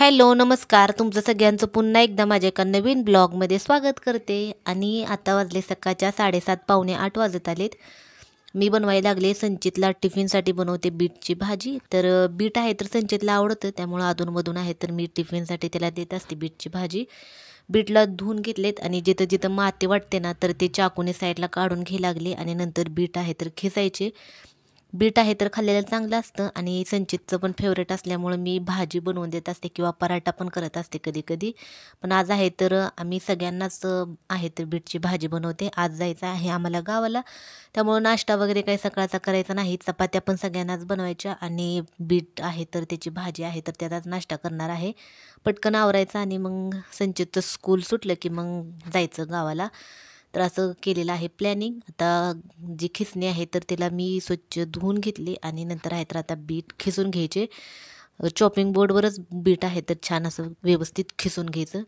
Hello नमस्कार तुमचं सगळ्यांचं पुन्हा एकदा माझ्या एका नवीन ब्लॉगमध्ये स्वागत करते आणि आता वाजले सकाळच्या साडेसात पावणे आठ वाजत आलेत मी बनवायला लागले संचितला टिफिनसाठी बनवते बीटची भाजी तर बीट आहे तर संचितला आवडतं त्यामुळं अधूनमधून आहे तर मी टिफिनसाठी त्याला देत असते बीटची भाजी बीटला धुवून घेतलेत आणि जिथं जिथं माती वाटते ना तर ते चाकूने साईडला काढून घे लागले आणि नंतर बीट आहे तर खेसायचे बीट आहे तर खाल्लेलं चांगलं असतं आणि संचितचं पण फेवरेट असल्यामुळं मी भाजी बनवून देत असते किंवा पराठा पण करत असते कधी कधी पण आज आहे तर आम्ही सगळ्यांनाच आहे तर बीटची भाजी बनवते आज जायचं आहे आम्हाला गावाला त्यामुळं नाश्ता वगैरे काही सकाळचा करायचा नाही चपात्या पण सगळ्यांनाच बनवायच्या आणि बीट आहे तर त्याची भाजी आहे तर त्याचाच नाश्ता करणार आहे पटकन आवरायचं आणि मग संचितचं स्कूल सुटलं की मग जायचं गावाला तर असं केलेलं आहे प्लॅनिंग आता जी खिसणी आहे तर तिला मी स्वच्छ धुवून घेतली आणि नंतर आहे तर आता बीट खिसून घ्यायचे चॉपिंग बोर्डवरच बीट आहे तर छान असं व्यवस्थित खिसून घ्यायचं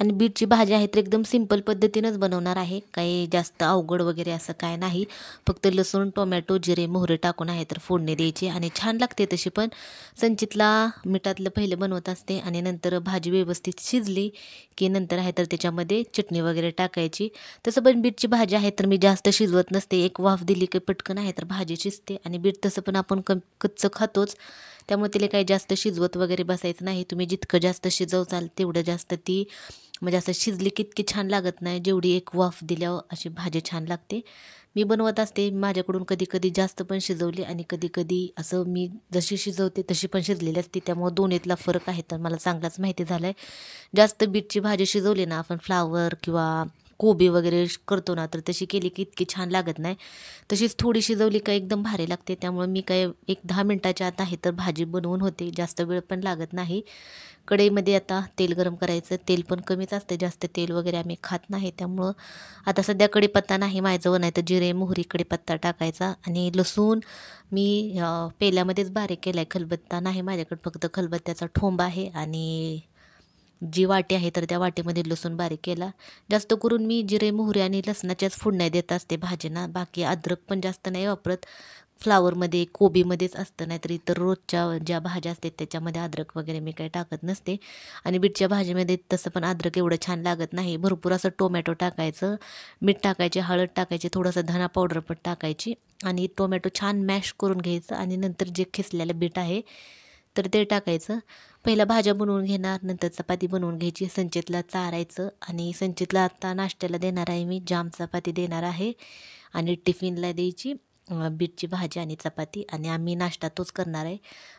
आणि बीटची भाजी आहे तर एकदम सिंपल पद्धतीनंच बनवणार आहे काही जास्त अवघड वगैरे असं काय नाही फक्त लसूण टोमॅटो जिरे मोहरे टाकून आहे तर फोडणी द्यायची आणि छान लागते तशी पण संचितला मिठातलं पहिलं बनवत असते आणि नंतर भाजी व्यवस्थित शिजली की नंतर आहे तर त्याच्यामध्ये चटणी वगैरे टाकायची तसं पण बीटची भाजी आहे तर मी जास्त शिजवत नसते एक वाफ दिली की पटकन आहे तर भाजी शिजते आणि बीट तसं पण आपण क कच्चं खातोच त्यामुळे तिला काही जास्त शिजवत वगैरे बसायचं नाही तुम्ही जितकं जास्त शिजवचाल तेवढं जास्त ती म्हणजे असं शिजली कितकी छान लागत नाही जेवढी एक वाफ दिल्यावर अशी भाजी छान लागते मी बनवत असते माझ्याकडून कधी कधी जास्त पण शिजवली आणि कधी कधी असं मी जशी शिजवते तशी पण शिजलेली असते त्यामुळे दोन्हीतला फरक आहे तर मला चांगलाच माहिती झाला आहे जास्त बीटची भाजी शिजवली ना आपण फ्लावर किंवा कोबी वगैरे करतो ना तर तशी केली की इतकी छान लागत नाही तशीच थोडी शिजवली का एकदम भारी लागते त्यामुळे मी काय एक दहा मिनटाच्या आत आहे तर भाजी बनवून होते जास्त वेळ पण लागत नाही कढईमध्ये आता तेल गरम करायचं तेल पण कमीच असते जास्त तेल वगैरे आम्ही खात नाही त्यामुळं आता सध्या कढीपत्ता नाही माझ्याजवळ नाही तर जिरे मोहरी कडीपत्ता टाकायचा आणि लसूण मी पेल्यामध्येच बारीक केला आहे खलबत्ता नाही माझ्याकडे फक्त खलबत्त्याचा ठोंबा आहे आणि जी वाटी आहे तर त्या वाटीमध्ये लसूण बारीक केला जास्त करून मी जिरे मोहरी आणि लसणाच्याच फोडण्या देत असते भाजीना बाकी अद्रक पण जास्त नाही वापरत फ्लावरमध्ये कोबीमध्येच असतं नाहीतरी इतर रोजच्या ज्या भाज्या असतात त्याच्यामध्ये अद्रक वगैरे मी काही टाकत नसते आणि बीटच्या भाजीमध्ये तसं पण अद्रक एवढं छान लागत नाही भरपूर असं टोमॅटो टाकायचं मीठ टाकायचे हळद टाकायचे थोडंसं धना पावडर पण टाकायची आणि टोमॅटो छान मॅश करून घ्यायचं आणि नंतर जे खिसलेलं बीट आहे तर ते टाकायचं पहिला भाज्या बनवून घेणार नंतर चपाती बनवून घ्यायची संचेतला चारायचं आणि संचेतला आत्ता नाश्त्याला देणार आहे मी जाम चपाती देणार आहे आणि टिफिनला द्यायची बीटची भाजी आणि चपाती आणि आम्ही नाश्ता तोच करणार आहे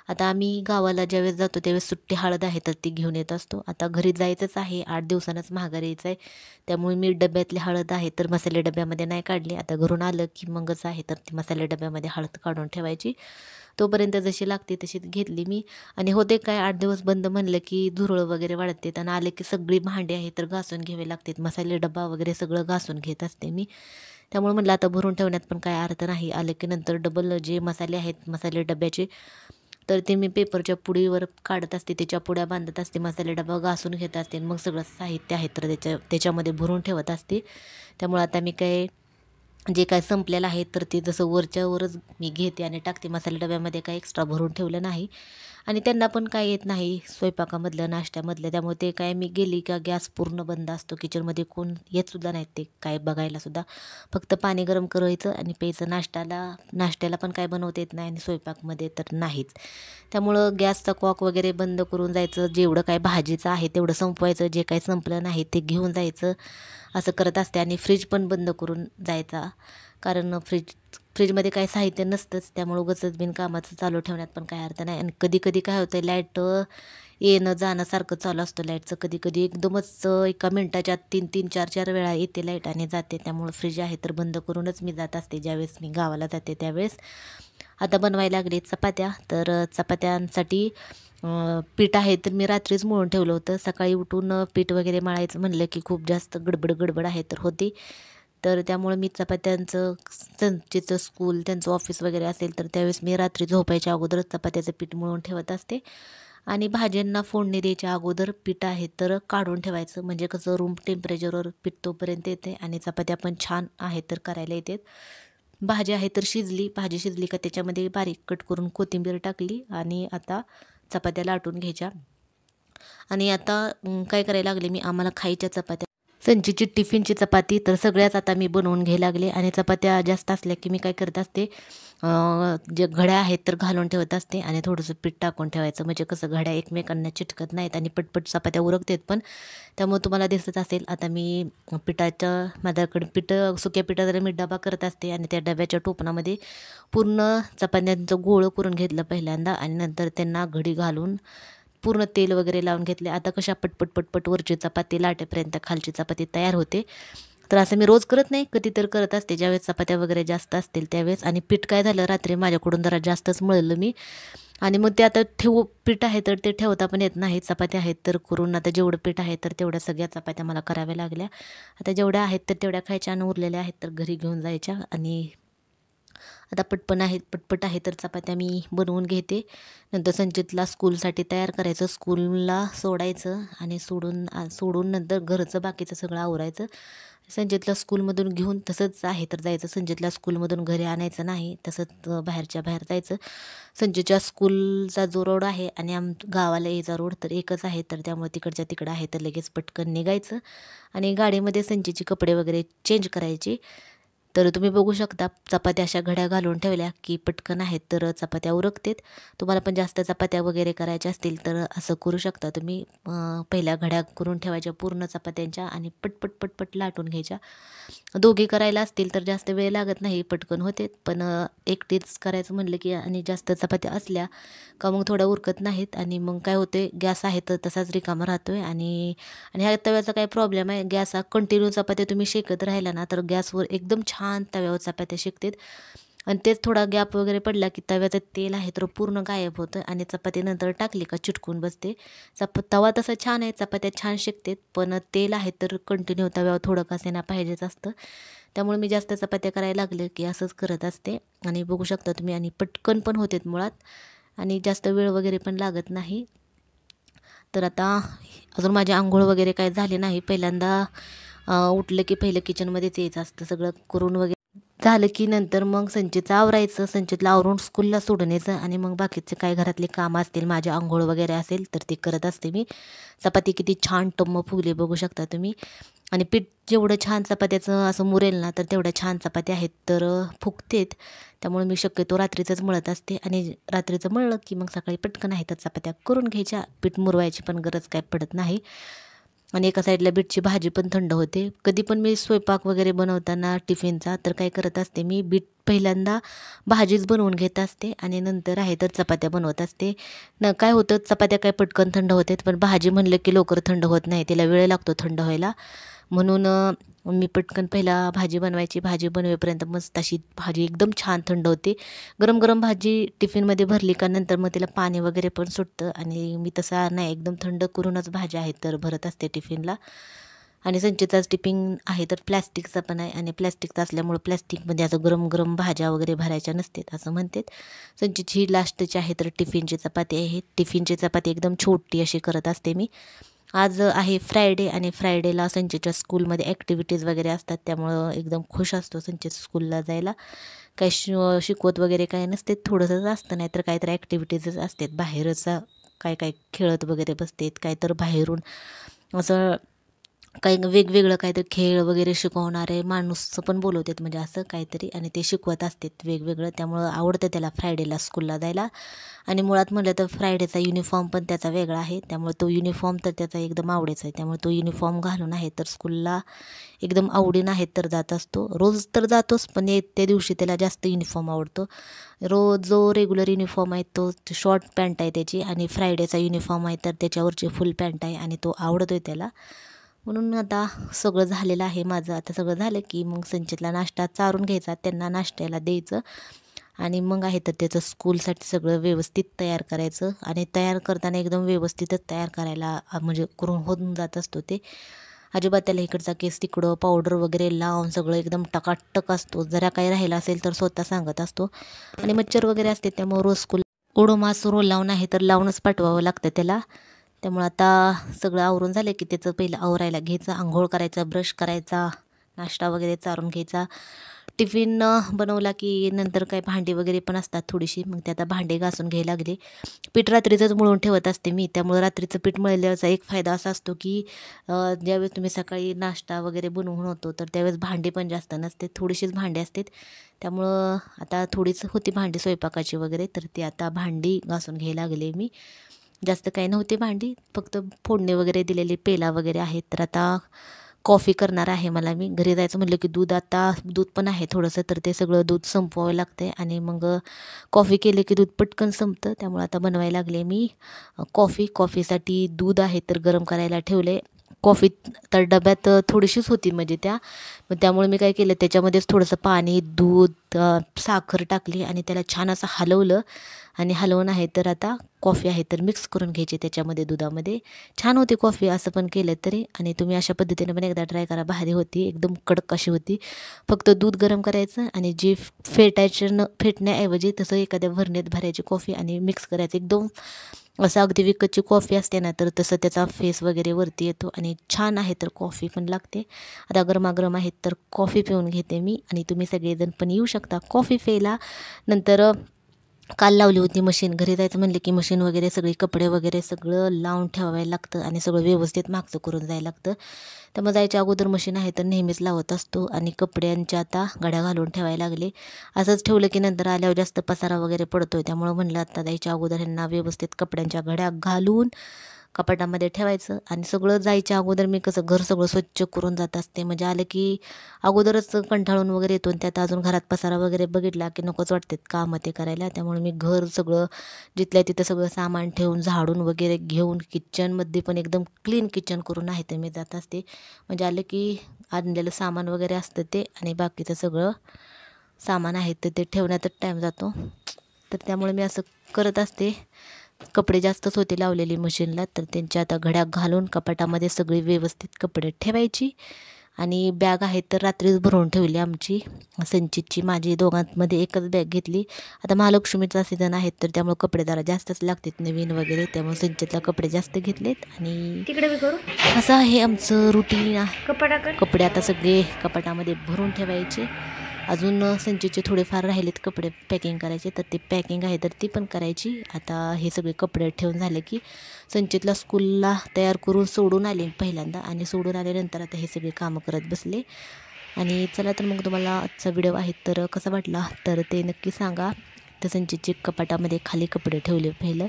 आता आम्ही गावाला ज्यावेळेस जातो त्यावेळेस सुट्टी हळद आहे तर ती घेऊन येत असतो आता घरी जायचंच आहे आठ दिवसांनाच महागारी यायचं आहे त्यामुळे मी डब्यातली हळद आहे तर मसाले डब्यामध्ये नाही काढली आता घरून आलं की मगच आहे तर ती मसाले डब्यामध्ये हळद काढून ठेवायची तोपर्यंत जशी लागते तशी घेतली मी आणि होते काय आठ दिवस बंद म्हणलं की धुरळ वगैरे वाढते आणि आले की सगळी भांडी आहे तर घासून घ्यावी लागते मसाले डबा वगैरे सगळं घासून घेत असते मी त्यामुळे म्हटलं आता भरून ठेवण्यात पण काय अर्थ नाही आलं की नंतर डबल जे मसाले आहेत मसाले डब्याचे तर ते मी पेपरच्या पुडीवर काढत असते त्याच्या पुड्या बांधत असते मसाले डबा घासून घेत असते मग सगळं साहित्य आहे तर त्याच्या त्याच्यामध्ये भरून ठेवत असते त्यामुळे आता मी काय जे काय संपलेलं आहे तर ते जसं वरच्यावरच मी घेते आणि टाकते मसाले डब्यामध्ये काय एक्स्ट्रा भरून ठेवलं नाही आणि त्यांना पण काय येत नाही स्वयंपाकामधलं नाश्त्यामधलं त्यामुळे ते काय मी गेली का गॅस पूर्ण बंद असतो किचनमध्ये कोण येतसुद्धा नाहीत ते काय बघायलासुद्धा फक्त पाणी गरम करायचं आणि प्यायचं नाश्त्याला नाश्त्याला पण काय बनवता येत नाही आणि स्वयंपाकमध्ये तर नाहीच त्यामुळं गॅसचा कॉक वगैरे बंद करून जायचं जेवढं काय भाजीचं आहे तेवढं संपवायचं जे काही संपलं नाही ते घेऊन जायचं असं करत असते आणि फ्रीज पण बंद करून जायचा कारण फ्रीज फ्रीजमध्ये काही साहित्य नसतंच त्यामुळं बिन कामाचं चालू ठेवण्यात पण काय अर्थ नाही आणि कधी कधी काय होतं लाईट येणं जाणं सारखं चालू असतं लाईटचं कधी कधी एकदमच एका मिनटाच्या तीन तीन चार चार वेळा येते लाईट आणि जाते त्यामुळं फ्रीज आहे तर बंद करूनच मी जात असते ज्यावेळेस मी गावाला जाते त्यावेळेस आता बनवायला लागले चपात्या तर चपात्यांसाठी पीठ आहे तर मी रात्रीच मळून ठेवलं होतं सकाळी उठून पीठ वगैरे मळायचं म्हणलं की खूप जास्त गडबड गडबड आहे तर होती तर त्यामुळे मी चपात्यांचं त्यांचेचं स्कूल त्यांचं ऑफिस वगैरे असेल तर त्यावेळेस मी रात्री झोपायच्या अगोदरच चपात्याचं पीठ मळून ठेवत असते आणि भाज्यांना फोडणी द्यायच्या अगोदर पीठ आहे तर काढून ठेवायचं म्हणजे कसं रूम टेम्परेचरवर पीठ तोपर्यंत येते आणि चपात्या पण छान आहेत तर करायला येते भाजी आहे तर शिजली भाजी शिजली का त्याच्यामध्ये बारीक कट करून कोथिंबीर टाकली आणि आता चपात्या लाटून घ्यायच्या आणि आता काय करायला लागले मी आम्हाला खायच्या चपात्या संचीची टिफिनची चपाती तर सगळ्याच आता मी बनवून घ्यायला लागले आणि चपात्या जास्त असल्या की मी काय करत असते जे घड्या आहेत तर घालून ठेवत असते आणि थोडंसं पीठ टाकून ठेवायचं म्हणजे कसं घड्या एकमेकांना चिटकत नाहीत आणि पटपट चपात्या उरकतात पण त्यामुळे तुम्हाला दिसत असेल आता मी पिठाच्या माझ्याकडे पीठ सुक्या पिठाचा मी डबा करत असते आणि त्या डब्याच्या टोपणामध्ये पूर्ण चपात्यांचं गोळं करून घेतलं पहिल्यांदा आणि नंतर त्यांना घडी घालून पूर्ण तेल वगैरे लावून घेतले आता कशा पटपट पटपट वरची चपाती लाटेपर्यंत खालची चपाती तयार होते तर असं मी रोज करत नाही कधी तर करत असते ज्यावेळेस चपात्या वगैरे जास्त असतील त्यावेळेस आणि पीठ काय झालं रात्री माझ्याकडून जरा जास्तच मळलं मी आणि मग ते आता ठेवू पीठ आहे तर ते ठेवता पण येत नाही चपात्या आहेत तर करून आता जेवढं पीठ आहे तर तेवढ्या सगळ्या चपात्या मला कराव्या लागल्या आता जेवढ्या आहेत तर तेवढ्या खायच्या आणि उरलेल्या आहेत तर घरी घेऊन जायच्या आणि आता पटपण आहेत पटपट आहे तर चपात्या मी बनवून घेते नंतर संचितला स्कूलसाठी तयार करायचं स्कूलला सोडायचं आणि सोडून सोडून नंतर घरचं बाकीचं सगळं आवरायचं संजितला स्कूलमधून घेऊन तसंच आहे तर जायचं संजितला स्कूलमधून घरी आणायचं नाही तसंच बाहेरच्या बाहेर जायचं संजयच्या स्कूलचा जो रोड आहे आणि आम गावाला याचा रोड तर एकच आहे तर त्यामुळे तिकडच्या तिकडं आहे तर लगेच पटकन निघायचं आणि गाडीमध्ये संजीचे कपडे वगैरे चेंज करायचे तर तुम्ही बघू शकता चपात्या अशा घड्या घालून ठेवल्या की पटकन आहेत तर चपात्या उरकतेत तुम्हाला पण जास्त चपात्या वगैरे करायच्या असतील तर असं करू शकता तुम्ही पहिल्या घड्या करून ठेवायच्या पूर्ण चपात्यांच्या आणि पटपट पटपट लाटून घ्यायच्या दोघी करायला असतील तर जास्त वेळ लागत नाही पटकन होते पण एकटीच करायचं म्हणलं की आणि जास्त चपात्या असल्या का मग थोड्या उरकत नाहीत आणि मग काय होते गॅस आहे तर तसाच रिकामा राहतो आहे आणि ह्या तव्याचा काय प्रॉब्लेम आहे गॅस हा कंटिन्यू चपात्या तुम्ही शेकत राहिला ना तर गॅसवर एकदम छान छान तव्यावर चपात्या शिकतात आणि तेच थोडा गॅप वगैरे पडला की तव्याचं तेल आहे तर पूर्ण गायब होतं आणि चपाती नंतर टाकली का चिटकून बसते चप तवा तसा छान आहे चपात्या छान शिकतात पण तेल आहे तर कंटिन्यू तव्यावर थोडं ना पाहिजेच असतं त्यामुळे मी जास्त चपात्या करायला लागले की असंच करत असते आणि बघू शकता तुम्ही आणि पटकन पण होतेत मुळात आणि जास्त वेळ वगैरे पण लागत नाही तर आता अजून माझे आंघोळ वगैरे काय झाले नाही पहिल्यांदा उठलं की पहिलं किचनमध्येच यायचं असतं सगळं करून वगैरे झालं की नंतर मग संचितचं आवरायचं संचितला आवरून स्कूलला सोडण्याचं आणि मग बाकीचे काय घरातले काम असतील माझे आंघोळ वगैरे असेल तर ते करत असते मी चपाती किती छान टम्म फुगले बघू शकता तुम्ही आणि पीठ जेवढं छान चपात्याचं असं मुरेल ना तर तेवढ्या छान चपात्या आहेत तर फुगतेत त्यामुळे मी शक्यतो रात्रीचंच मळत असते आणि रात्रीचं मळलं की मग सकाळी पटकन आहेत चपात्या करून घ्यायच्या पीठ मुरवायची पण गरज काय पडत नाही आणि एका साईडला बीटची भाजी पण थंड होते कधी पण मी स्वयंपाक वगैरे बनवताना टिफिनचा तर काय करत असते मी बीट पहिल्यांदा भाजीच बनवून घेत असते आणि नंतर आहे तर चपात्या बनवत असते न काय होतं चपात्या काय पटकन थंड होते पण भाजी म्हणलं की लवकर थंड होत नाही तिला वेळ लागतो थंड व्हायला म्हणून मी पटकन पहिला भाजी बनवायची भाजी बनवेपर्यंत मस्त अशी भाजी एकदम छान थंड होते गरम गरम भाजी टिफिनमध्ये भरली का नंतर मग तिला पाणी वगैरे पण सुटतं आणि मी तसा नाही एकदम थंड करूनच भाजी आहे तर भरत असते टिफिनला आणि संचिताच टिपिंग आहे तर प्लॅस्टिकचा पण आहे आणि प्लॅस्टिकचा असल्यामुळं प्लॅस्टिकमध्ये असं गरम गरम भाज्या वगैरे भरायच्या नसतात असं म्हणतात संचित ही लास्टची आहे तर टिफिनची चपाती आहे टिफिनची चपाती एकदम छोटी अशी करत असते मी आज आहे फ्रायडे आणि फ्रायडेला संचितच्या स्कूलमध्ये ॲक्टिव्हिटीज वगैरे असतात त्यामुळं एकदम खुश असतो संचित स्कूलला जायला काही शि शिकवत वगैरे काय नसते थोडंसंच असतं नाही तर काहीतरी ॲक्टिव्हिटीजच असतात बाहेरचा काय काय खेळत वगैरे बसतात काय तर बाहेरून असं काही वेगवेगळं काहीतरी खेळ वगैरे शिकवणारे माणूसचं पण बोलवतात म्हणजे असं काहीतरी आणि ते शिकवत असतात वेगवेगळं त्यामुळं आवडतं त्याला फ्रायडेला स्कूलला जायला आणि मुळात म्हटलं तर फ्रायडेचा युनिफॉर्म पण त्याचा वेगळा आहे त्यामुळे तो युनिफॉर्म तर त्याचा एकदम आवडीचा आहे त्यामुळे तो युनिफॉर्म घालून आहे तर स्कूलला एकदम आवडीन आहे तर जात असतो रोज तर जातोच पण त्या दिवशी त्याला जास्त युनिफॉर्म आवडतो रोज जो रेग्युलर युनिफॉर्म आहे तो शॉर्ट पॅन्ट आहे त्याची आणि फ्रायडेचा युनिफॉर्म आहे तर त्याच्यावरची फुल पॅन्ट आहे आणि तो आवडतो आहे त्याला म्हणून आता सगळं झालेलं आहे माझं आता सगळं झालं की मग संचितला नाश्ता चारून घ्यायचा त्यांना नाश्त्याला द्यायचं आणि मग आहे तर त्याचं स्कूलसाठी सगळं व्यवस्थित तयार करायचं आणि तयार करताना एकदम व्यवस्थितच तयार करायला म्हणजे करून होऊन जात असतो ते अजिबात त्याला इकडचा केस तिकडं पावडर वगैरे लावून सगळं एकदम टकाटक असतो जरा काही राहिलं असेल तर स्वतः सांगत असतो आणि मच्छर वगैरे असते त्यामुळे रोज स्कूल ओडोमास रोल लावून आहे तर लावूनच पाठवावं लागतं त्याला त्यामुळं आता सगळं आवरून झालं की त्याचं पहिलं आवरायला घ्यायचं आंघोळ करायचा ब्रश करायचा नाश्ता वगैरे चारून घ्यायचा टिफिन बनवला की नंतर काय भांडी वगैरे पण असतात थोडीशी मग ते आता भांडे घासून घ्यायला लागले पीठ रात्रीचंच मुळून ठेवत असते मी त्यामुळं रात्रीचं पीठ मळल्याचा एक फायदा असा असतो की ज्यावेळेस तुम्ही सकाळी नाश्ता वगैरे बनवून होतो तर त्यावेळेस भांडी पण जास्त नसते थोडीशीच भांडी असतात त्यामुळं आता थोडीच होती भांडी स्वयंपाकाची वगैरे तर ती आता भांडी घासून घ्यायला लागले मी जास्त काही नव्हते भांडी फक्त फोडणी वगैरे दिलेली पेला वगैरे आहेत तर आता कॉफी करणार आहे मला मी घरी जायचं म्हटलं की दूध आता दूध पण आहे थोडंसं तर ते सगळं दूध संपवावं लागतं आहे आणि मग कॉफी केले की दूध पटकन संपतं त्यामुळे आता बनवायला लागले मी कॉफी कॉफीसाठी दूध आहे तर गरम करायला ठेवले कॉफी तर डब्यात थोडीशीच होती म्हणजे त्या मग त्यामुळे मी काय केलं त्याच्यामध्येच थोडंसं पाणी दूध साखर टाकली आणि त्याला छान असं हलवलं आणि हलवून आहे तर आता कॉफी आहे तर मिक्स करून घ्यायची त्याच्यामध्ये दुधामध्ये छान होती कॉफी असं पण केलं तरी आणि तुम्ही अशा पद्धतीने पण एकदा ट्राय करा भारी होती एकदम कडक अशी होती फक्त दूध गरम करायचं आणि जे फेटायचे न फेटण्याऐवजी तसं एखाद्या भरणीत भरायची कॉफी आणि मिक्स करायचं एकदम असं अगदी विकतची कॉफी असते ना तर तसं त्याचा फेस वगैरे वरती येतो आणि छान आहे तर कॉफी पण लागते आता गरमागरम आहेत तर कॉफी पिऊन घेते मी आणि तुम्ही सगळेजण पण येऊ शकता कॉफी फेला नंतर काल लावली होती मशीन घरी जायचं म्हणलं की मशीन वगैरे सगळी कपडे वगैरे सगळं लावून ठेवायला लागतं आणि सगळं व्यवस्थित मागचं करून जायला लागतं त्यामुळे जायच्या अगोदर मशीन आहे तर नेहमीच लावत असतो आणि कपड्यांच्या आता गड्या घालून ठेवायला लागले असंच ठेवलं की नंतर आल्यावर जास्त पसारा वगैरे पडतो त्यामुळं म्हणलं आता जायच्या अगोदर ह्यांना व्यवस्थित कपड्यांच्या घड्या घालून कपाटामध्ये ठेवायचं आणि सगळं जायच्या अगोदर मी कसं घर सगळं स्वच्छ करून जात असते म्हणजे आलं की अगोदरच कंठाळून वगैरे येतो त्यात अजून घरात पसारा वगैरे बघितला की नकोच वाटतात कामं ते करायला त्यामुळे मी घर सगळं जिथल्या तिथं सगळं सामान ठेवून झाडून वगैरे घेऊन किचनमध्ये पण एकदम क्लीन किचन करून आहे ते मी जात असते म्हणजे आलं की आणलेलं सामान वगैरे असतं ते आणि बाकीचं सगळं सामान आहे तर ते ठेवण्यातच टाईम जातो तर त्यामुळे मी असं करत असते कपडे जास्तच होते लावलेली मशीनला तर त्यांची आता घड्या घालून कपाटामध्ये सगळी व्यवस्थित कपडे ठेवायची आणि बॅग आहे तर रात्रीच भरून ठेवली आमची संचितची माझी दोघांमध्ये एकच बॅग घेतली आता महालक्ष्मीचा सीझन आहे तर त्यामुळे कपडे जरा जास्तच लागतात नवीन वगैरे त्यामुळे संचितला कपडे जास्त घेतलेत आणि तिकडे असं आहे आमचं रुटीन कपडा कपडे आता सगळे कपाटामध्ये भरून ठेवायचे अजून संचेचे थोडेफार राहिलेत कपडे पॅकिंग करायचे तर ते पॅकिंग आहे तर ती पण करायची आता हे सगळे कपडे ठेवून झाले की संचेतला स्कूलला तयार करून सोडून आले पहिल्यांदा आणि सोडून आल्यानंतर आता हे सगळे कामं करत बसले आणि चला तर मग तुम्हाला आजचा व्हिडिओ आहे तर कसा वाटला तर ते नक्की सांगा तर जे कपाटामध्ये खाली कपडे ठेवले पहिलं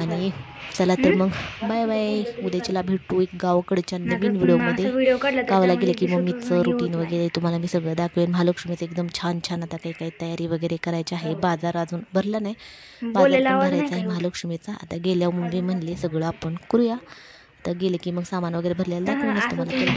आणि चला तर मग बाय बाय उद्याच्याला भेटू एक गावाकडच्या नवीन व्हिडिओमध्ये गावाला गेलं की मम्मीचं रुटीन वगैरे तुम्हाला मी सगळं दाखवेन महालक्ष्मीचं एकदम छान छान आता काही काही तयारी वगैरे करायची आहे हो. बाजार अजून भरला नाही बाजार भरायचं भरायचा आहे महालक्ष्मीचा आता गेल्या मुंबई म्हणले सगळं आपण करूया आता गेले की मग सामान वगैरे भरलेलं दाखवूनच तुम्हाला